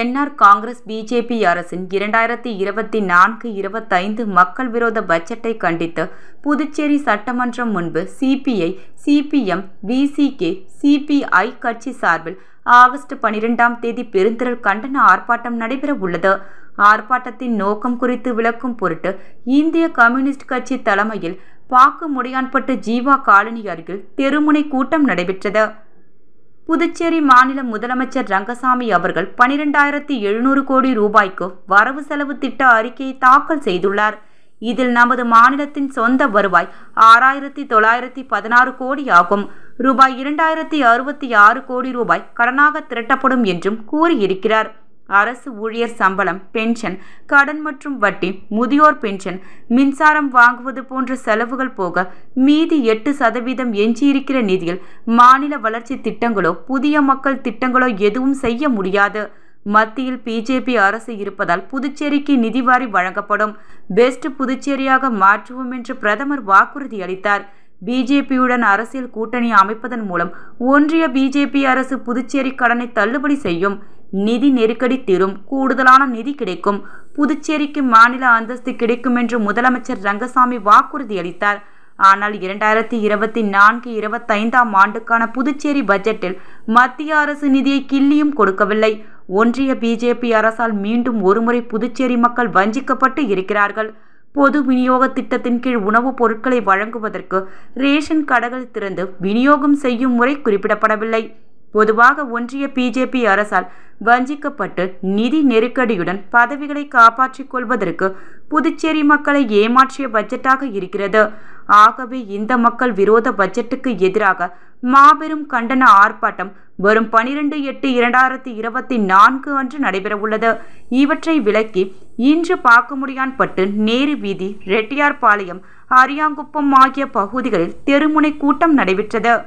NR Congress BJP அரசின் இரண்டாயிரத்தி இருபத்தி நான்கு இருபத்தைந்து மக்கள் விரோத பட்ஜெட்டை கண்டித்து புதுச்சேரி சட்டமன்றம் முன்பு சிபிஐ சிபிஎம் விசிகே சிபிஐ கட்சி சார்பில் ஆகஸ்ட் பனிரெண்டாம் தேதி பெருந்திரள் கண்டன ஆர்ப்பாட்டம் நடைபெற உள்ளது ஆர்ப்பாட்டத்தின் நோக்கம் குறித்து விளக்கும் பொருட்டு இந்திய கம்யூனிஸ்ட் கட்சி தலைமையில் பாக்கு முடியான்பட்டு ஜீவா காலனி அருகில் தெருமுனை கூட்டம் நடைபெற்றது புதுச்சேரி மாநில முதலமைச்சர் ரங்கசாமி அவர்கள் பனிரெண்டாயிரத்தி எழுநூறு கோடி ரூபாய்க்கு வரவு செலவு திட்ட அறிக்கையை தாக்கல் செய்துள்ளார் இதில் நமது மாநிலத்தின் சொந்த வருவாய் ஆறாயிரத்தி தொள்ளாயிரத்தி பதினாறு கோடி ஆகும் ரூபாய் இரண்டாயிரத்தி அறுபத்தி ஆறு கோடி ரூபாய் கடனாக திரட்டப்படும் என்றும் கூறியிருக்கிறார் அரசு ஊழியர் சம்பளம் பென்ஷன் கடன் மற்றும் வட்டி முதியோர் பென்ஷன் மின்சாரம் வாங்குவது போன்ற செலவுகள் போக மீதி எட்டு சதவீதம் எஞ்சியிருக்கிற நிதியில் மாநில வளர்ச்சி திட்டங்களோ புதிய மக்கள் திட்டங்களோ எதுவும் செய்ய முடியாது மத்தியில் பிஜேபி அரசு இருப்பதால் புதுச்சேரிக்கு நிதி வாரி வழங்கப்படும் பெஸ்ட் புதுச்சேரியாக மாற்றுவோம் என்று பிரதமர் வாக்குறுதி அளித்தார் பிஜேபியுடன் அரசியல் கூட்டணி அமைப்பதன் மூலம் ஒன்றிய பிஜேபி அரசு புதுச்சேரி கடனை தள்ளுபடி செய்யும் நிதி நெருக்கடி தீரும் கூடுதலான நிதி கிடைக்கும் புதுச்சேரிக்கு மாநில அந்தஸ்து கிடைக்கும் என்று முதலமைச்சர் ரங்கசாமி வாக்குறுதி அளித்தார் ஆனால் இரண்டாயிரத்தி இருபத்தி நான்கு இருபத்தைந்தாம் ஆண்டுக்கான புதுச்சேரி பட்ஜெட்டில் மத்திய அரசு நிதியை கிள்ளியும் கொடுக்கவில்லை ஒன்றிய பிஜேபி அரசால் மீண்டும் ஒருமுறை புதுச்சேரி மக்கள் வஞ்சிக்கப்பட்டு இருக்கிறார்கள் பொது விநியோக திட்டத்தின் கீழ் உணவுப் பொருட்களை வழங்குவதற்கு ரேஷன் கடைகள் திறந்து விநியோகம் செய்யும் முறை குறிப்பிடப்படவில்லை பொதுவாக ஒன்றிய பிஜேபி அரசால் வஞ்சிக்கப்பட்டு நிதி நெருக்கடியுடன் பதவிகளை காப்பாற்றிக் கொள்வதற்கு புதுச்சேரி மக்களை ஏமாற்றிய பட்ஜெட்டாக இருக்கிறது ஆகவே இந்த மக்கள் விரோத பட்ஜெட்டுக்கு எதிராக மாபெரும் கண்டன ஆர்ப்பாட்டம் வரும் பனிரெண்டு எட்டு இரண்டாயிரத்தி இருபத்தி நான்கு அன்று நடைபெறவுள்ளது இவற்றை விலக்கி இன்று பார்க்க முடியான் பட்டு நேரு வீதி ரெட்டியார்பாளையம் அரியாங்குப்பம் ஆகிய பகுதிகளில் தெருமுனை கூட்டம் நடைபெற்றது